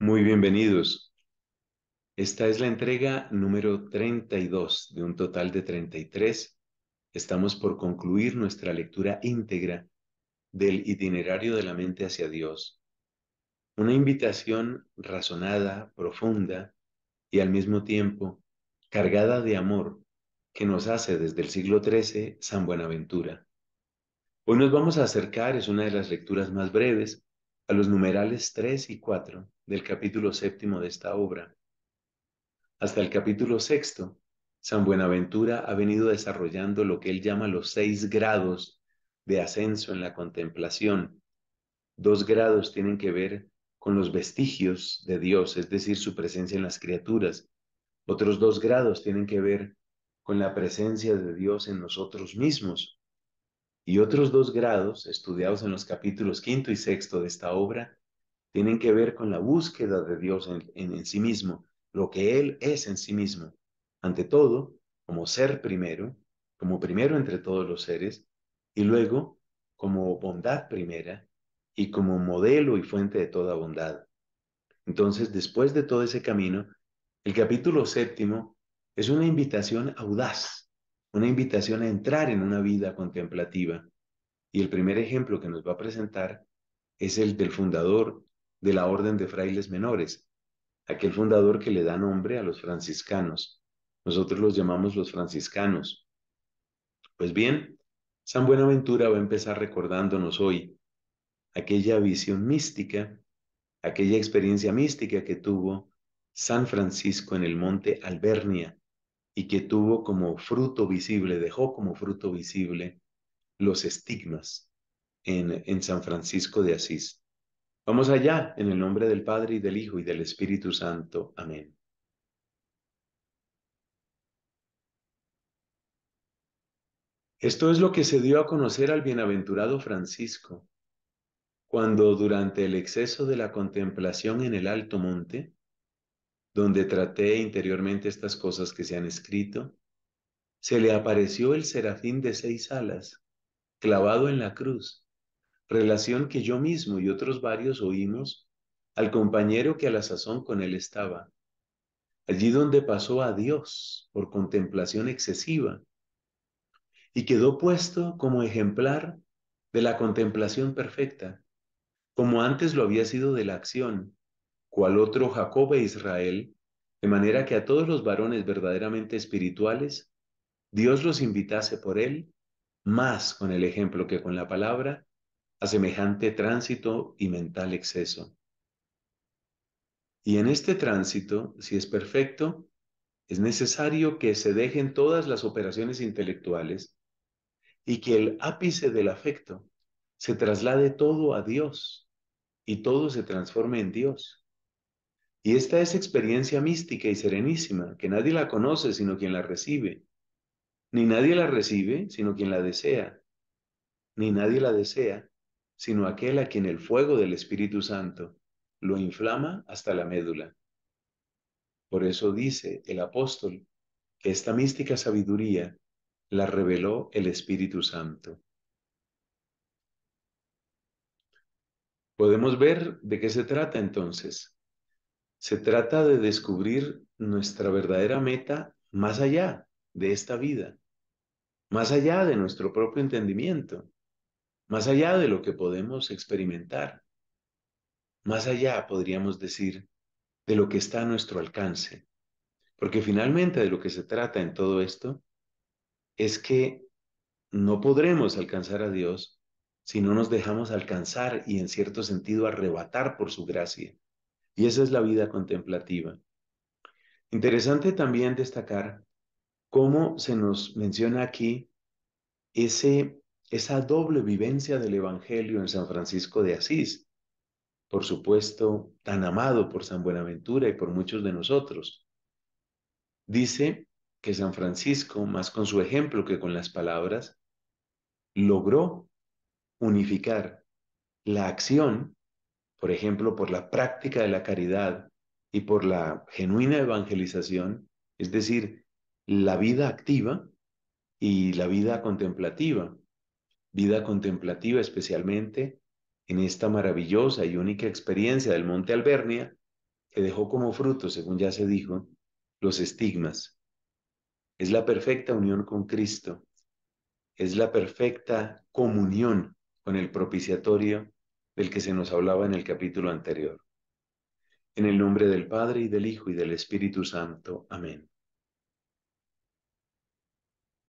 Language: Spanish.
Muy bienvenidos. Esta es la entrega número 32 de un total de 33. Estamos por concluir nuestra lectura íntegra del itinerario de la mente hacia Dios. Una invitación razonada, profunda y al mismo tiempo cargada de amor que nos hace desde el siglo XIII San Buenaventura. Hoy nos vamos a acercar, es una de las lecturas más breves, a los numerales 3 y 4 del capítulo séptimo de esta obra. Hasta el capítulo sexto, San Buenaventura ha venido desarrollando lo que él llama los seis grados de ascenso en la contemplación. Dos grados tienen que ver con los vestigios de Dios, es decir, su presencia en las criaturas. Otros dos grados tienen que ver con la presencia de Dios en nosotros mismos, y otros dos grados, estudiados en los capítulos quinto y sexto de esta obra, tienen que ver con la búsqueda de Dios en, sí mismo, lo que Él es en sí mismo. Ante todo, como ser primero, como primero entre todos los seres, y luego como bondad primera y como modelo y fuente de toda bondad. Entonces, después de todo ese camino, el capítulo séptimo es una invitación audaz una invitación a entrar en una vida contemplativa. Y el primer ejemplo que nos va a presentar es el del fundador de la Orden de Frailes Menores, aquel fundador que le da nombre a los franciscanos. Nosotros los llamamos los franciscanos. Pues bien, San Buenaventura va a empezar recordándonos hoy aquella visión mística, aquella experiencia mística que tuvo San Francisco en el monte Albernia, y que tuvo como fruto visible, dejó como fruto visible los estigmas en, en San Francisco de Asís. Vamos allá, en el nombre del Padre y del Hijo y del Espíritu Santo. Amén. Esto es lo que se dio a conocer al bienaventurado Francisco, cuando durante el exceso de la contemplación en el alto monte, donde traté interiormente estas cosas que se han escrito, se le apareció el serafín de seis alas, clavado en la cruz, relación que yo mismo y otros varios oímos al compañero que a la sazón con él estaba, allí donde pasó a Dios por contemplación excesiva, y quedó puesto como ejemplar de la contemplación perfecta, como antes lo había sido de la acción, cual otro Jacob e Israel, de manera que a todos los varones verdaderamente espirituales, Dios los invitase por él, más con el ejemplo que con la palabra, a semejante tránsito y mental exceso. Y en este tránsito, si es perfecto, es necesario que se dejen todas las operaciones intelectuales y que el ápice del afecto se traslade todo a Dios y todo se transforme en Dios. Y esta es experiencia mística y serenísima, que nadie la conoce sino quien la recibe. Ni nadie la recibe sino quien la desea. Ni nadie la desea sino aquel a quien el fuego del Espíritu Santo lo inflama hasta la médula. Por eso dice el apóstol que esta mística sabiduría la reveló el Espíritu Santo. Podemos ver de qué se trata entonces. Se trata de descubrir nuestra verdadera meta más allá de esta vida, más allá de nuestro propio entendimiento, más allá de lo que podemos experimentar, más allá, podríamos decir, de lo que está a nuestro alcance. Porque finalmente de lo que se trata en todo esto es que no podremos alcanzar a Dios si no nos dejamos alcanzar y en cierto sentido arrebatar por su gracia. Y esa es la vida contemplativa. Interesante también destacar cómo se nos menciona aquí ese, esa doble vivencia del Evangelio en San Francisco de Asís, por supuesto, tan amado por San Buenaventura y por muchos de nosotros. Dice que San Francisco, más con su ejemplo que con las palabras, logró unificar la acción por ejemplo, por la práctica de la caridad y por la genuina evangelización, es decir, la vida activa y la vida contemplativa. Vida contemplativa especialmente en esta maravillosa y única experiencia del Monte Albernia, que dejó como fruto, según ya se dijo, los estigmas. Es la perfecta unión con Cristo, es la perfecta comunión con el propiciatorio del que se nos hablaba en el capítulo anterior. En el nombre del Padre y del Hijo y del Espíritu Santo. Amén.